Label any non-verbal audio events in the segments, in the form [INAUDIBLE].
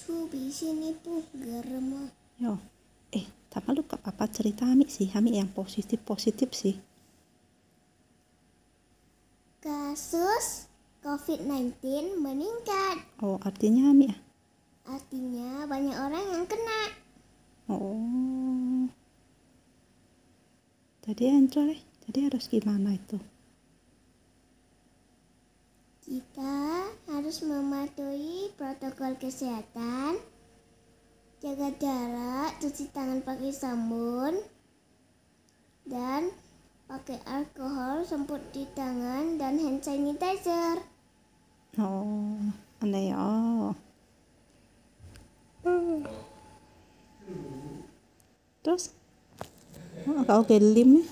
Cubi sini pun garam Yo, eh tak malu ke papa cerita Ami sih, Ami yang positif positif sih. Kasus COVID-19 meningkat. Oh, artinya Ami ya? Ah? Artinya banyak orang yang kena. Oh. Jadi Andro deh, jadi harus gimana itu? Kita harus mematuhi protokol kesehatan, jaga jarak, cuci tangan pakai sabun, dan pakai alkohol semprot di tangan dan hand sanitizer. Oh, ada ya. Oh. Terus? Oh, kau kelim ya?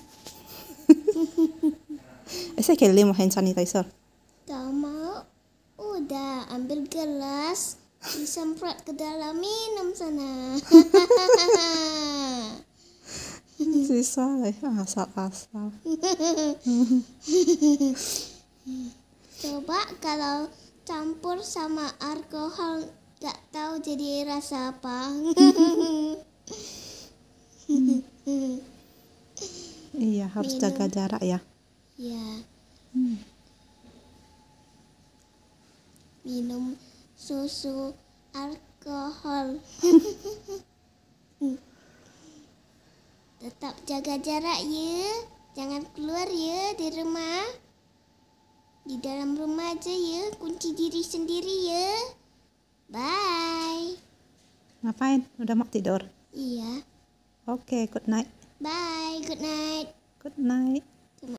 Eh, [LAUGHS] saya kelim hand sanitizer. Udah, ambil gelas, disemprot ke dalam minum sana. Sisa [LAUGHS] deh, asal-asal. Coba kalau campur sama alkohol gak tahu jadi rasa apa. iya, harus jaga jarak ya. Iya. Hmm minum susu alkohol. Tetap jaga jarak ya. Jangan keluar ya di rumah. Di dalam rumah aja ya, kunci diri sendiri ya. Bye. Ngapain? Udah mau tidur? Iya. Oke, okay, good night. Bye, good night. Good night.